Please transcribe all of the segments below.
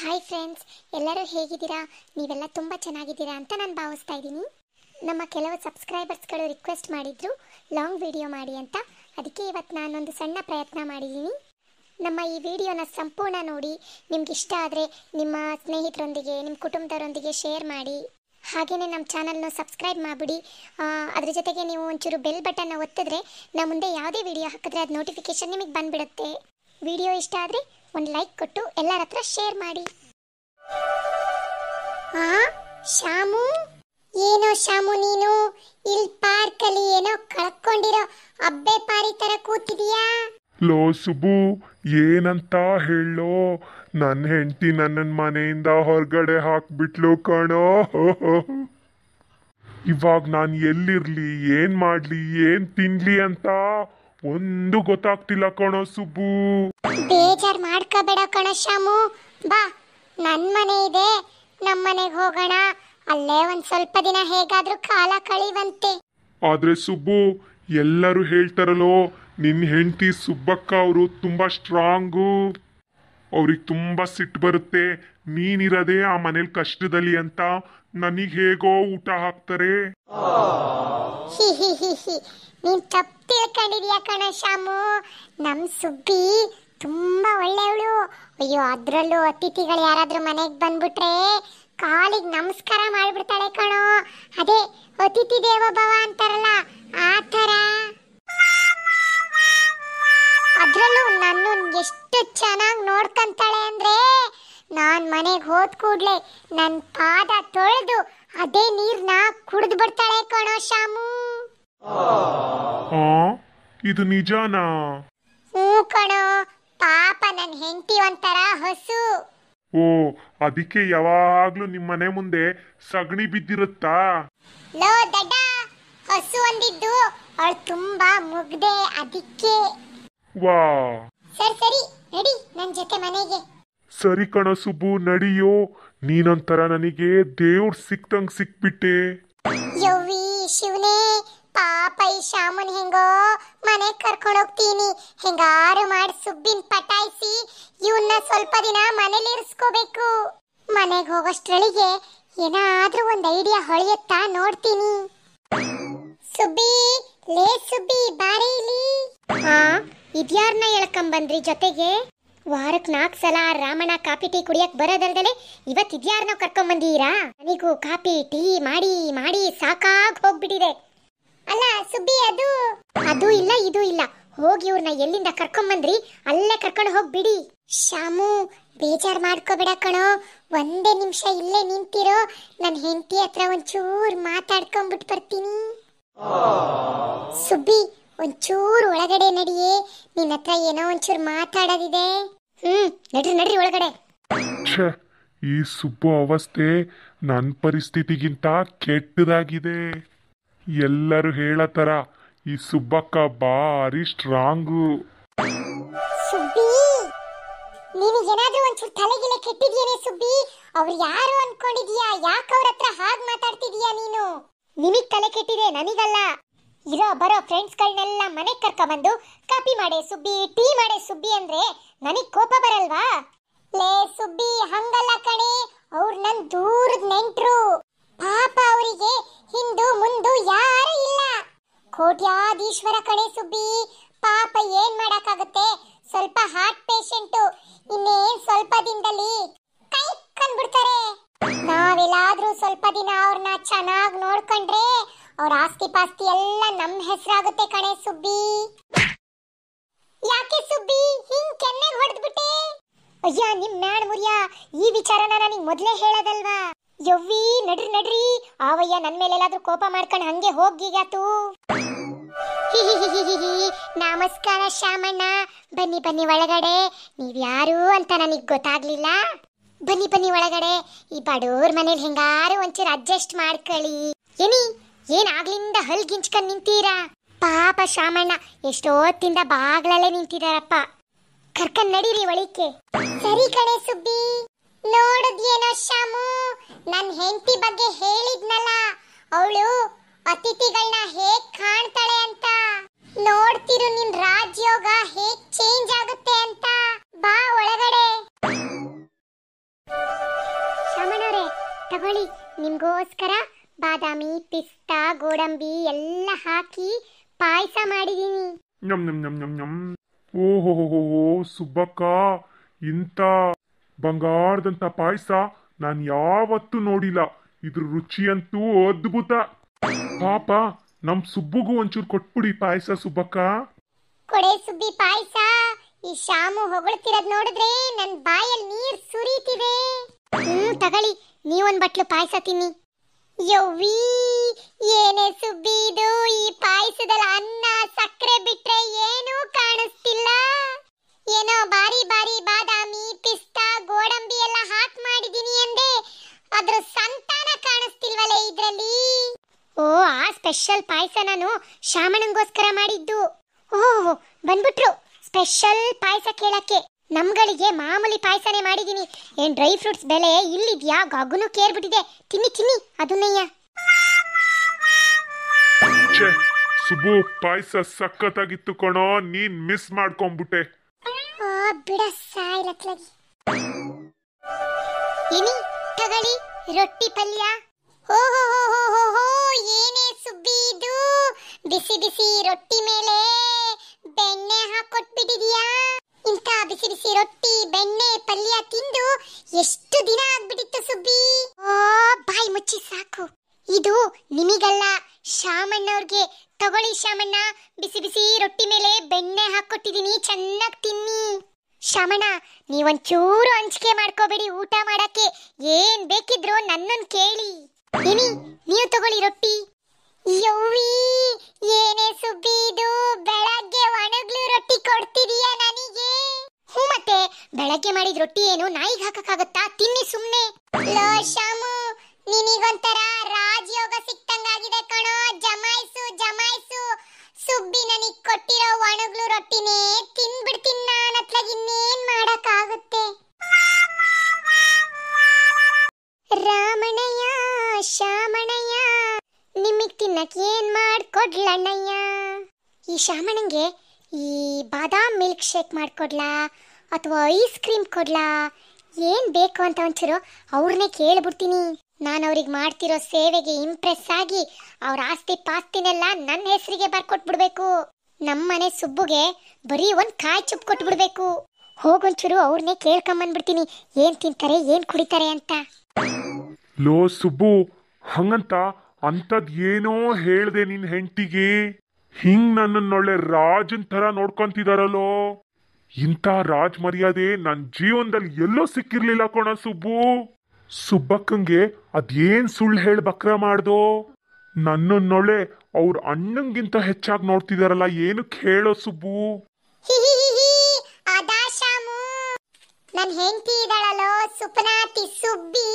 hi friends ಎಲ್ಲರೂ ಹೇಗಿದ್ದೀರಾ ನೀವೆಲ್ಲ ತುಂಬ ಚೆನ್ನಾಗಿದ್ದೀರಾ ಅಂತ ನಾನು ಭಾವಿಸ್ತಾ ಇದ್ದೀನಿ ನಮ್ಮ ಕೆಲವು ಸಬ್ಸ್ಕ್ರೈಬರ್ಸ್ಗಳು ರಿಕ್ವೆಸ್ಟ್ ಮಾಡಿದ್ರು ಲಾಂಗ್ ವಿಡಿಯೋ ಮಾಡಿ ಅಂತ ಅದಕ್ಕೆ ಇವತ್ತು ನಾನೊಂದು ಸಣ್ಣ ಪ್ರಯತ್ನ ಮಾಡಿದ್ದೀನಿ ನಮ್ಮ ಈ ವಿಡಿಯೋನ ಸಂಪೂರ್ಣ ನೋಡಿ ನಿಮ್ಗೆ ಇಷ್ಟ ಆದರೆ ನಿಮ್ಮ ಸ್ನೇಹಿತರೊಂದಿಗೆ ನಿಮ್ಮ ಕುಟುಂಬದವರೊಂದಿಗೆ ಶೇರ್ ಮಾಡಿ ಹಾಗೇ ನಮ್ಮ ಚಾನಲ್ನ ಸಬ್ಸ್ಕ್ರೈಬ್ ಮಾಡಿಬಿಡಿ ಅದ್ರ ಜೊತೆಗೆ ನೀವು ಒಂಚೂರು ಬೆಲ್ ಬಟನ್ನ ಒತ್ತಿದ್ರೆ ನಾ ಮುಂದೆ ಯಾವುದೇ ವಿಡಿಯೋ ಹಾಕಿದ್ರೆ ಅದು ನೋಟಿಫಿಕೇಶನ್ ನಿಮಗೆ ಬಂದುಬಿಡುತ್ತೆ ವಿಡಿಯೋ ಇಷ್ಟ ಆದರೆ ಒಂದು ಲೈಕ್ ಕೊಟ್ಟು ಎಲ್ಲರ ಹತ್ರ ಶೇರ್ ಮಾಡಿ ಆ ಶಾಮು ಏನೋ ಶಾಮು ನೀನು ಇಲ್ಲಿ ಪಾರ್ಕ್ ಅಲ್ಲಿ ಏನೋ ಕಳ್ಕೊಂಡಿರೋ ಅಬ್ಬೆ ಪಾರಿ ತರ ಕೂತಿದೀಯಾ ಲೋ ಸುಬು ಏನಂತ ಹೇಳೋ ನನ್ನ ಹೆಂಡತಿ ನನ್ನ ಮನೆಯಿಂದ ಹೊರಗಡೆ ಹಾಕ್ಬಿಟ್ಲು ಕಣೋ ಇವಾಗ ನಾನು ಎಲ್ಲಿರ್ಲಿ ಏನ್ ಮಾಡ್ಲಿ ಏನ್ ತಿನ್ಲಿ ಅಂತ ಒಂದು ಗೊತ್ತಾಗ್ತಿಲ್ಲ ಕಣೋ ಸುಬ್ಬು ಬೇಜಾರ್ ಮಾಡ್ಕೋಬೇಡ ಕಣ ಶಾಮು ಬಾ ನನ್ ಮನೆ ಇದೆ ನಮ್ ಮನೆಗ್ ಹೋಗೋಣ ಅಲ್ಲೇ ಒಂದ್ ಸ್ವಲ್ಪ ದಿನ ಹೇಗಾದ್ರೂ ಕಾಲ ಕಳಿವಂತೆ ಆದ್ರೆ ಸುಬ್ಬು ಎಲ್ಲರೂ ಹೇಳ್ತಾರಲ್ಲೋ ನಿನ್ ಹೆಂಡತಿ ಸುಬ್ಬಕ್ಕ ಅವರು ತುಂಬಾ ಸ್ಟ್ರಾಂಗ್ ಅವ್ರಿಗೆ ತುಂಬಾ ಸಿಟ್ಟು ಬರುತ್ತೆ ನೀನಿರೋದೇ ಆ ಮನೇಲಿ ಕಷ್ಟದಲ್ಲಿ ಅಂತ ನನಗೆ ಹೇಗೋ ಊಟ ಹಾಕ್ತಾರೆ ಹಿ ಹಿ ಹಿ ನೀನ್ ತಪ್ಪು ತಿಳ್ಕೊಂಡಿದ್ಯಾ ಕಣ ಶಾಮು ನಮ್ ಸುಬ್ಬಿ ತುಂಬಾ ಒಳ್ಳೆಯವಳು ಅಯ್ಯೋ ಅದ್ರಲ್ಲೂ ಅತಿಥಿಗಳು ಯಾರಾದ್ರೂ ಮನೆಗೆ ಬಂದ್ಬಿಟ್ರೆ ಕಾಲಿಗೆ ನಮಸ್ಕಾರ ಮಾಡ್ಬಿಡ್ತಾಳೆ ಕಣೋ ಅದೇ ಅತಿಥಿ ದೇವ ಭವ ಅಂತಾರಲ್ಲ ಆ ಥರ ಅದ್ರಲ್ಲೂ ನನ್ನ ಎಷ್ಟು ಚೆನ್ನಾಗಿ ನೋಡ್ಕೊಂತಾಳೆ ಅಂದ್ರೆ ನಾನು ಮನೆಗೆ ಹೋದ ಕೂಡ್ಲೆ ನನ್ನ ಪಾದ ತೊಳೆದು ಅದೇ ನೀರ್ನ ಕುಡಿದು ಬಿಡ್ತಾಳೆ ಕಣೋ ಶಾಮು ಆ ಇದು ನಿಜಾನಾ ಹ್ಞೂ ಕಣೋ ಪಾಪ ನನ್ನ ಹೆಂಡತಿ ಒಂಥರ ಹಸು ಓ ಅದಕ್ಕೆ ಯಾವಾಗ್ಲೂ ನಿಮ್ಮ ಮನೆ ಮುಂದೆ ಸಗಣಿ ಬಿದ್ದಿರುತ್ತಾ ಲೋ ದಡ್ಡ ಹಸು ಒಂದಿದ್ದು ಅವಳು ತುಂಬಾ ಮುಗ್ದೆ ಅದಕ್ಕೆ ವಾ ಸರಿ ಸರಿ ನಡಿ ನನ್ನ ಜೊತೆ ಮನೆಗೆ ಸರಿ ಕಣ ಸುಬ್ಬು ನಡಿಯೋ ನೀನೊಂಥರ ನನಗೆ ದೇವ್ರ್ ಸಿಕ್ತಂಗ್ ಸಿಕ್ಬಿಟ್ಟೆ ಯವ್ವಿ ಶಿವನೇ ಪಾಪ ಈ ಶಾಮನ್ ಹೆಂಗೋ ಮನೆ ಕರ್ಕೊಂಡು ಹೋಗ್ತೀನಿ ಹೆಂಗಾರು ಮಾಡಿ ಸುಬ್ಬಿನ ಪಟಾಯಿಸಿ ಇವನ್ನ ಸ್ವಲ್ಪ ದಿನ ಮನೇಲಿ ಇರಿಸ್ಕೋಬೇಕು ಮನೆಗೆ ಹೋಗೋಷ್ಟ್ರಳಿಗೆ ಏನಾದ್ರೂ ಒಂದು ಐಡಿಯಾ ಹೊಳೆಯುತ್ತಾ ನೋಡ್ತೀನಿ ಸುಬ್ಬಿ ಲೇ ಸುಬ್ಬಿ ಬಾರಿ ಇಲ್ಲಿ ಹಾ ಇದ್ಯಾರನ್ನ ಬಂದ್ರಿ ಜೊತೆಗೆ ವಾರಕ್ಕೆ ನಾಲ್ಕು ಸಲ ರಾಮಣ್ಣ ಕಾಫಿ ಟೀ ಕುಡಿಯಕ್ಕೆ ಬರೋದಲ್ದಲೆ ಇವತ್ತಿದ್ಯಾರನ್ನೋ ಕರ್ಕೊಂಬಂದೀರಾ ನನಗೂ ಕಾಫಿ ಟೀ ಮಾಡಿ ಮಾಡಿ ಸಾಕಾಗ್ ಹೋಗ್ಬಿಟ್ಟಿದೆ ಅಲ್ಲ ಸುಬ್ಬಿ ಅದು ಅದು ಇಲ್ಲ ಇದು ಇಲ್ಲ ಹೋಗಿ ಇವ್ರನ್ನ ಎಲ್ಲಿಂದ ಕರ್ಕೊಂಬಂದ್ರಿ ಅಲ್ಲೇ ಕರ್ಕೊಂಡು ಹೋಗ್ಬಿಡಿ ಶಾಮು ಬೇಜಾರ್ ಮಾಡ್ಕೋಬೇಡ ಕಣೋ ಒಂದೇ ನಿಮಿಷ ಇಲ್ಲೇ ನಿಂತಿರೋ ನನ್ನ ಹೆಂಡತಿ ಹತ್ರ ಒಂಚೂರು ಮಾತಾಡ್ಕೊಂಡ್ಬಿಟ್ಟು ಬರ್ತೀನಿ ಸುಬ್ಬಿ ಒಂಚೂರು ಒಳಗಡೆ ನಡಿಯೇ ನಿನ್ನ ಹತ್ರ ಏನೋ ಒಂಚೂರು ಮಾತಾಡೋದಿದೆ ಹ್ಮ್ ನಡ್ರಿ ನಡ್ರಿ ಒಳಗಡೆ ಈ ಸುಬ್ಬು ಅವಸ್ಥೆ ನನ್ನ ಪರಿಸ್ಥಿತಿಗಿಂತ ಕೆಟ್ಟದಾಗಿದೆ ಎಲ್ಲರೂ ಹೇಳತರ ಈ ಸುಬ್ಬಕ್ಕ ಬಾರಿ ಸ್ಟ್ರಾಂಗ್ ಸುಬ್ಬಿ ಏನಾದ್ರೂ ಒಂಚೂರು ತಲೆಗಿಲೆ ಕೆಟ್ಟಿದ್ಯೇನೆ ಸುಬ್ಬಿ ಅವ್ರು ಯಾರು ಅನ್ಕೊಂಡಿದೀಯಾ ಯಾಕೆ ಅವ್ರ ಹತ್ರ ಹಾಗೆ ಮಾತಾಡ್ತಿದೀಯಾ ನೀನು ನಿಮಗ್ ತಲೆ ಕೆಟ್ಟಿದೆ ನನಗಲ್ಲ ಇರೋ ಬರೋ ಫ್ರೆಂಡ್ಸ್ಗಳನ್ನೆಲ್ಲ ಕರ್ಕ ಬಂದು ಕಾಪಿ ಮಾಡೆ ಸುಬ್ಬಿ ಟೀ ಮಾಡೆ ಸುಬ್ಬಿ ಅಂದ್ರೆ ನನಗ್ ಕೋಪ ಬರಲ್ವಾ ಲೇ ಸುಬ್ಬಿ ಹಂಗಲ್ಲ ಕಣೆ ಅವ್ರು ನನ್ ದೂರದ ನೆಂಟರು ಪಾಪ ಅವರಿಗೆ ಹಿಂದು ಮುಂದು ಯಾರು ಇಲ್ಲ ಕೋಟ್ಯಾಧೀಶ್ವರ ಕಣೆ ಸುಬ್ಬಿ ಪಾಪ ಏನ್ ಮಾಡಕ್ಕಾಗುತ್ತೆ ಸ್ವಲ್ಪ ಹಾರ್ಟ್ ಪೇಷಂಟ್ ಇನ್ನೇನ್ ಸ್ವಲ್ಪ ದಿನದಲ್ಲಿ ಕೈ ಕಂಡ್ಬಿಡ್ತಾರೆ ನಾವೆಲ್ಲಾದ್ರೂ ಸ್ವಲ್ಪ ದಿನ ಅವ್ರನ್ನ ಚೆನ್ನಾಗಿ ನೋಡ್ಕೊಂಡ್ರೆ ಅವ್ರ ಆಸ್ತಿ ಪಾಸ್ತಿ ಎಲ್ಲ ನಮ್ ಹೆಸರಾಗುತ್ತೆ ಕಣೆ ಸುಬ್ಬಿ ಯಾಕೆ ಸುಬ್ಬಿ ಹಿಂಗ್ ಕೆನ್ನೆಗ್ ಹೊಡೆದ್ಬಿಟ್ಟೆ ಅಯ್ಯ ನಿಮ್ ಮ್ಯಾಡ್ ಮುರಿಯ ಈ ವಿಚಾರನ ನಾನು ಮೊದ್ಲೇ ಹೇಳದಲ್ವಾ ಯವ್ವಿ ನಡ್ರಿ ನಡ್ರಿ ಆವಯ್ಯ ನನ್ ಮೇಲೆಲ್ಲಾದ್ರೂ ಕೋಪ ಮಾಡ್ಕೊಂಡು ಹಂಗೆ ಹೋಗಿಗಾತು ನಮಸ್ಕಾರ ಶ್ಯಾಮಣ್ಣ ಬನ್ನಿ ಬನ್ನಿ ಒಳಗಡೆ ಯಾರು ಅಂತ ನನಗ್ ಗೊತ್ತಾಗ್ಲಿಲ್ಲ ಬನ್ನಿ ಬನ್ನಿ ಒಳಗಡೆ ಈ ಬಡೋರ್ ಮನೇಲಿ ಹೆಂಗಾರು ಒಂಚೂರು ಅಡ್ಜಸ್ಟ್ ಮಾಡ್ಕೊಳ್ಳಿ ಏನಿ ಏನಾಗ್ಲಿಂದ ಹಲ್ ಗಿಂಚ್ಕೊಂಡ್ ನಿಂತೀರಾ ಪಾಪ ಶಾಮಣ್ಣ ಎಷ್ಟೋತ್ತಿಂದ ಬಾಗ್ಲಲ್ಲೇ ನಿಂತಿದಾರಪ್ಪ ಕರ್ಕೊಂಡ್ ನಡೀರಿ ಒಳಿಕೆ ಸರಿ ಕಣೆ ಸುಬ್ಬಿ ನೋಡುದೇನೋ ಶಾಮು ನನ್ ಹೆಂಡತಿ ಬಗ್ಗೆ ಹೇಳಿದ್ನಲ್ಲ ಅವಳು ಅತಿಥಿಗಳನ್ನ ಹೇಗ್ ಕಾಣ್ತಾಳೆ ಅಂತ ನೋಡ್ತಿರು ನಿನ್ ರಾಜ್ಯೋಗ ಹೇಗ್ ಚೇಂಜ್ ಆಗುತ್ತೆ ಅಂತ ಬಾ ಒಳಗಡೆ ಶಾಮಣ್ಣವ್ರೆ ತಗೊಳ್ಳಿ ನಿಮ್ಗೋಸ್ಕರ ಬಾದಾಮಿ ಪಿಸ್ತಾ ಗೋಡಂಬಿ ಎಲ್ಲ ಹಾಕಿ ಪಾಯಸ ಮಾಡಿದೀನಿ ನಮ್ ನಮ್ ನಮ್ ನಮ್ ನಮ್ ಹೋ ಸುಬ್ಬಕ್ಕ ಇಂಥ ಬಂಗಾರದಂತ ಪಾಯಸ ನಾನು ಯಾವತ್ತೂ ನೋಡಿಲ್ಲ ಇದ್ರ ರುಚಿ ಅಂತೂ ಅದ್ಭುತ ಪಾಪ ನಮ್ ಸುಬ್ಬುಗೂ ಒಂಚೂರು ಕೊಟ್ಬಿಡಿ ಪಾಯಸ ಸುಬ್ಬಕ್ಕ ಕೊಡೆ ಸುಬ್ಬಿ ಪಾಯಸ ಈ ಶಾಮು ಹೊಗಳ್ತಿರೋದ್ ನೋಡಿದ್ರೆ ನನ್ ಬಾಯಲ್ಲಿ ನೀರ್ ಸುರಿತಿದೆ ಹ್ಮ್ ತಗಳಿ ನೀವೊಂದ್ ಬಟ್ಲು ಪಾಯಸ ತಿನ್ನಿ ಯವ್ವಿ ಏನೇ ಸುಬ್ಬಿದು ಈ ಪಾಯಸದಲ್ಲಿ ಅನ್ನ ಸಕ್ಕರೆ ಬಿಟ್ರೆ ಏನೂ ಕಾಣಿಸ್ತಿಲ್ಲ ಏನೋ ಬಾರಿ ಬಾರಿ ಬಾದಾಮಿ ಪಿಸ್ತಾ ಗೋಡಂಬಿ ಎಲ್ಲ ಹಾಕ್ ಮಾಡಿದೀನಿ ಅಂದೆ ಅದ್ರ ಸಂತಾನ ಕಾಣಿಸ್ತಿಲ್ವಲ್ಲ ಇದ್ರಲ್ಲಿ ಓ ಆ ಸ್ಪೆಷಲ್ ಪಾಯಸ ನಾನು ಶಾಮಣಂಗೋಸ್ಕರ ಮಾಡಿದ್ದು ಓಹ್ ಬಂದ್ಬಿಟ್ರು ಸ್ಪೆಷಲ್ ಪಾಯಸ ಕೇಳಕ್ಕೆ ನಮ್ಗಳಿಗೆ ಮಾಮೂಲಿ ಪಾಯಸನೇ ಮಾಡಿದೀನಿ ಏನ್ ಡ್ರೈ ಫ್ರೂಟ್ಸ್ ಬೆಲೆ ಇಲ್ಲಿದ್ಯಾ ಗಗುನು ಕೇರ್ಬಿಟ್ಟಿದೆ ತಿನ್ನಿ ತಿನ್ನಿ ಅದನ್ನಯ್ಯ ಸುಬ್ಬು ಪಾಯಸ ಸಖತ್ತಾಗಿತ್ತು ಕಣೋ ನೀನ್ ಮಿಸ್ ಮಾಡ್ಕೊಂಡ್ಬಿಟ್ಟೆ ಬಿಡ ಸಾಯ್ಲತ್ಲಾಗಿ ಏನಿ ತಗಳಿ ರೊಟ್ಟಿ ಪಲ್ಯ ಹೋ ಏನೇ ಸುಬ್ಬಿ ಇದು ಬಿಸಿ ಬಿಸಿ ರೊಟ್ಟಿ ಮಾಡ್ಕೊಟ್ಟಿದ್ದೀನಿ ಚೆನ್ನಾಗಿ ತಿನ್ನಿ ಶ್ರಮಣ ನೀವೊಂಚೂರು ಹಂಚಿಕೆ ಮಾಡ್ಕೋಬೇಡಿ ಊಟ ಮಾಡಕ್ಕೆ ಏನ್ ಬೇಕಿದ್ರು ನನ್ನನ್ನು ಕೇಳಿ ಇನಿ ನೀವು ತಗೊಳ್ಳಿ ರೊಟ್ಟಿ ಯವ್ವಿ ಏನೇ ಸುಬ್ಬಿ ಇದು ಬೆಳಗ್ಗೆ ಒಣಗ್ಲು ರೊಟ್ಟಿ ಕೊಡ್ತಿದೀಯ ನನಗೆ ಹ್ಞೂ ಮತ್ತೆ ಬೆಳಗ್ಗೆ ಮಾಡಿದ ರೊಟ್ಟಿ ಏನು ನಾಯಿಗೆ ಹಾಕಕ್ಕಾಗತ್ತಾ ತಿನ್ನಿ ಸುಮ್ಮನೆ ಲೋ ಶ್ಯಾಮು ನಿನಗೊಂಥರ ರಾಜಯೋಗ ಸಿಕ್ತಂಗಾಗಿದೆ ಕಣೋ ಜಮಾಯಿಸು ಜಮಾಯಿಸು ಸುಬ್ಬಿ ನನಗೆ ಕೊಟ್ಟಿರೋ ಒಣಗ್ಲು ರೊಟ್ಟಿನೇ ತಿನ್ಬಿಡ್ತೀನಿ ನಾನು ಅತ್ಲಾಗ ಇನ್ನೇನ್ ಮಾಡಕ್ಕಾಗುತ್ತೆ ರಾಮಣಯ್ಯ ಶ್ಯಾಮಣಯ್ಯ ನಿಮಗ್ ತಿನ್ನಕ್ ಏನ್ ಮಾಡ್ಕೊಡ್ಲಣ್ಣಯ್ಯ ಈ ಶ್ಯಾಮಣ್ಣಂಗೆ ಈ ಬಾದಾಮ್ ಮಿಲ್ಕ್ ಶೇಕ್ ಮಾಡ್ಕೊಡ್ಲಾ ಅಥವಾ ಐಸ್ ಕ್ರೀಮ್ ಕೊಡ್ಲಾ ಏನ್ ಬೇಕು ಅಂತ ಒಂಚೂರು ಅವ್ರನ್ನೇ ಕೇಳ್ಬಿಡ್ತೀನಿ ನಾನು ಅವ್ರಿಗೆ ಮಾಡ್ತಿರೋ ಸೇವೆಗೆ ಇಂಪ್ರೆಸ್ ಆಗಿ ಅವ್ರ ಆಸ್ತಿ ಪಾಸ್ತಿನೆಲ್ಲ ನನ್ನ ಹೆಸರಿಗೆ ಬರ್ಕೊಟ್ಬಿಡ್ಬೇಕು ನಮ್ಮನೆ ಸುಬ್ಬುಗೆ ಬರೀ ಒಂದು ಕಾಯಿ ಚುಪ್ ಕೊಟ್ಬಿಡ್ಬೇಕು ಹೋಗೊಂಚೂರು ಅವ್ರನ್ನೇ ಕೇಳ್ಕೊಂಬಂದ್ಬಿಡ್ತೀನಿ ಏನು ತಿಂತಾರೆ ಏನು ಕುಡಿತಾರೆ ಅಂತ ಲೋ ಸುಬ್ಬು ಹಂಗಂತ ಅಂತದ್ ಏನೋ ಹೇಳ್ದೆ ನಿನ್ ಹೆಂಡತಿಗೆ ಹಿಂಗ್ ನನ್ನನ್ನೊಳ್ಳೆ ರಾಜನ್ ತರ ನೋಡ್ಕೊಂತಿದಾರಲ್ಲೋ ಇಂಥ ರಾಜ್ ಮರ್ಯಾದೆ ನನ್ನ ಜೀವನದಲ್ಲಿ ಎಲ್ಲೋ ಸಿಕ್ಕಿರ್ಲಿಲ್ಲ ಕೋಣ ಸುಬ್ಬು ಸುಬ್ಬಕ್ಕಂಗೆ ಅದೇನ್ ಸುಳ್ಳು ಹೇಳಿ ಬಕ್ರ ಮಾಡ್ದೋ ನನ್ನನ್ನೊಳೆ ಅವ್ರ ಅಣ್ಣಂಗಿಂತ ಹೆಚ್ಚಾಗಿ ನೋಡ್ತಿದಾರಲ್ಲ ಏನು ಹೇಳೋ ಸುಬ್ಬು ನನ್ ಹೆಂಡತಿ ಇದಳಲ್ಲೋ ಸುಪ್ನಾತಿ ಸುಬ್ಬಿ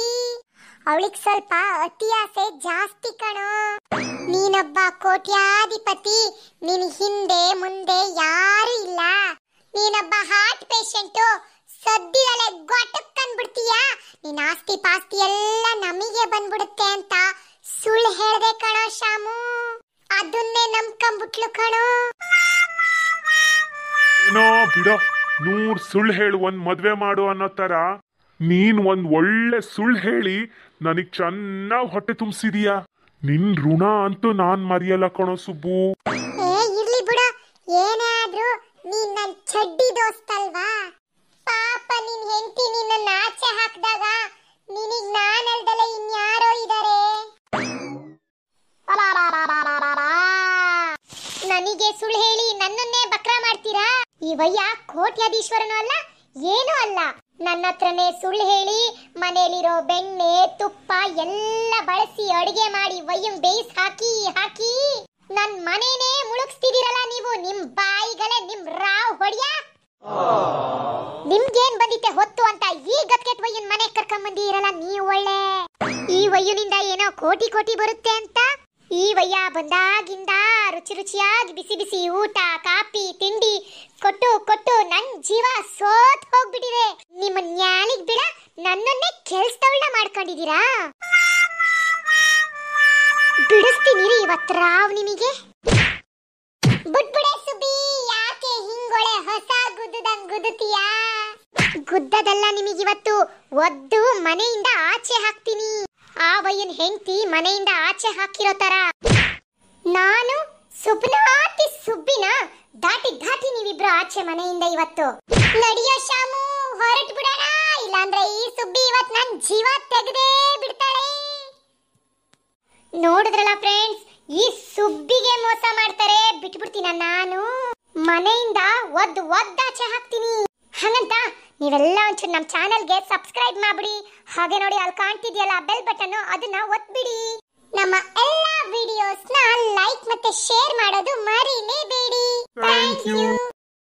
ಅವಳಿಗೆ ಸ್ವಲ್ಪ ಅತಿ ಆಸೆ ಜಾಸ್ತಿ ಕಣೋ ನೀನೊಬ್ಬ ಕೋಟ್ಯಾಧಿಪತಿ ನಿನ್ ಹಿಂದೆ ಮುಂದೆ ಯಾರು ಇಲ್ಲ ನೀನೊಬ್ಬ ಹಾರ್ಟ್ ಪೇಷಂಟು ಸದ್ಯದಲ್ಲೇ ಗೊಟ್ಟಕ್ಕನ್ಬಿಡ್ತೀಯ ನಿನ್ನ ಆಸ್ತಿ ಪಾಸ್ತಿ ಎಲ್ಲ ನಮಗೆ ಬಂದ್ಬಿಡುತ್ತೆ ಅಂತ ಸುಳ್ಳು ಹೇಳ್ದೆ ಕಣೋ ಶಾಮು ಅದನ್ನೇ ನಂಬ್ಕೊಂಡ್ಬಿಟ್ಲು ಕಣೋ ಏನೋ ಬಿಡ ನೂರ್ ಸುಳ್ಳು ಹೇಳು ಒಂದ್ ಮದ್ವೆ ಮಾಡು ಅನ್ನೋ ತರ ನೀನ್ ಒಂದ್ ಒಳ್ಳೆ ಸುಳ್ಳು ಹೇಳಿ ನನಗ್ ಚೆನ್ನಾಗ್ ಹೊಟ್ಟೆ ತುಂಬಿಸಿದೀಯ ನಿನ್ ಋಣ ಅಂತೂ ನಾನ್ ಮರೆಯಲ್ಲ ಕಣೋ ಸುಬ್ಬು ಏ ಇರ್ಲಿ ಬಿಡು ಏನೇ ಆದ್ರೂ ನೀನ್ ನನ್ ಚಡ್ಡಿ ದೋಸ್ತಲ್ವಾ ಪಾಪ ನಿನ್ ಹೆಂಡತಿ ನಿನ್ನ ಆಚೆ ಹಾಕಿದಾಗ ನಿನಗ್ ನಾನಲ್ದಲೆ ಇನ್ಯಾರೋ ಇದಾರೆ ನನಗೆ ಸುಳ್ಳು ಹೇಳಿ ನನ್ನನ್ನೇ ಬಕ್ರ ಮಾಡ್ತೀರಾ ಈ ವಯ್ಯ ಕೋಟ್ಯಾಧೀಶ್ವರನೂ ಅಲ್ಲ ಏನೂ ಅಲ್ಲ ನನ್ನ ಹತ್ರನೇ ಸುಳ್ಳು ಹೇಳಿ ಮನೆಯಲ್ಲಿರೋ ಬೆಣ್ಣೆ ತುಪ್ಪ ಎಲ್ಲ ಬಳಸಿ ಅಡುಗೆ ಮಾಡಿ ವಯ್ಯಂ ಬೇಯಿಸ್ ಹಾಕಿ ಹಾಕಿ ನನ್ ಮನೇನೇ ಮುಳುಗಿಸ್ತಿದಿರಲ್ಲ ನೀವು ನಿಮ್ ಬಾಯಿಗಳೇ ನಿಮ್ ರಾವ್ ಹೊಡಿಯಾ ನಿಮ್ಗೇನ್ ಬಂದಿತ್ತೆ ಹೊತ್ತು ಅಂತ ಈ ಗದ್ಗೆಟ್ ವಯ್ಯನ್ ಮನೆ ಕರ್ಕೊಂಡ್ ಇರಲ್ಲ ನೀವು ಒಳ್ಳೆ ಈ ವಯ್ಯನಿಂದ ಏನೋ ಕೋಟಿ ಕೋಟಿ ಬರುತ್ತೆ ಅಂತ ಈ ವಯ್ಯ ಬಂದಾಗಿಂದ ರುಚಿ ರುಚಿಯಾಗಿ ಬಿಸಿ ಬಿಸಿ ಊಟ ಕಾಫಿ ತಿಂಡಿ ಕೊಟ್ಟು ಕೊಟ್ಟು ನನ್ ಜೀವ ಸೋತ್ ಹೋಗ್ಬಿಟ್ಟಿದೆ ನಿಮ್ಮ ನ್ಯಾಲಿಗ್ ಬಿಡ ನನ್ನನ್ನೇ ಕೆಲ್ಸದವಳ ಮಾಡ್ಕೊಂಡಿದ್ದೀರಾ ಬಿಡಿಸ್ತೀನಿ ಇವತ್ ರಾವ್ ನಿಮಗೆ ಬುಡ್ಬುಡೆ ಸುಬಿ ಯಾಕೆ ಹಿಂಗೊಳೆ ಹೊಸ ಗುದ್ದುತ್ತೀಯಾ ಗುದ್ದದಲ್ಲ ನಿಮಗಿವತ್ತು ಒದ್ದು ಮನೆಯಿಂದ ಆಚೆ ಹಾಕ್ತೀನಿ ಆ ಬಯ್ಯನ್ ಹೆಂಡತಿ ಮನೆಯಿಂದ ಆಚೆ ಹಾಕಿರೋ ತರ ನಾನು ಸುಬ್ನಾತಿ ಸುಬ್ಬಿನ ದಾಟಿ ದಾಟಿ ನೀವಿಬ್ರು ಆಚೆ ಮನೆಯಿಂದ ಇವತ್ತು ನಡಿಯೋ ಶಾಮು ಹೊರಟ್ ಬಿಡೋಣ ಇಲ್ಲಾಂದ್ರೆ ಈ ಸುಬ್ಬಿ ಇವತ್ತು ನನ್ನ ಜೀವ ತೆಗೆದೇ ಬಿಡ್ತಾಳೆ ನೋಡಿದ್ರಲ್ಲ ಫ್ರೆಂಡ್ಸ್ ಈ ಸುಬ್ಬಿಗೆ ಮೋಸ ಮಾಡ್ತಾರೆ ಬಿಟ್ಬಿಡ್ತೀನ ನಾನು ಮನೆಯಿಂದ ಒದ್ದು ಒದ್ದಾಚೆ ಹಾಕ್ತೀನಿ ಹಾಗಂತ ನೀವೆಲ್ಲ ಒಂಚೂರು ನಮ್ಮ ಚಾನೆಲ್ಗೆ ಸಬ್ಸ್ಕ್ರೈಬ್ ಮಾಡ್ಬಿಡಿ ಹಾಗೆ ನೋಡಿ ಅಲ್ಲಿ ಕಾಣ್ತಿದ್ಯಲ್ಲ ಬೆಲ್ ಬಟನ್ ಅದನ್ನ ಒತ್ಬಿಡಿ ನಮ್ಮ ಎಲ್ಲ ವಿಡಿಯೋಸ್ನ ಲೈಕ್ ಮತ್ತೆ ಶೇರ್ ಮಾಡೋದು ಮರಿಲೇಬೇಡಿ ಥ್ಯಾಂಕ್ ಯು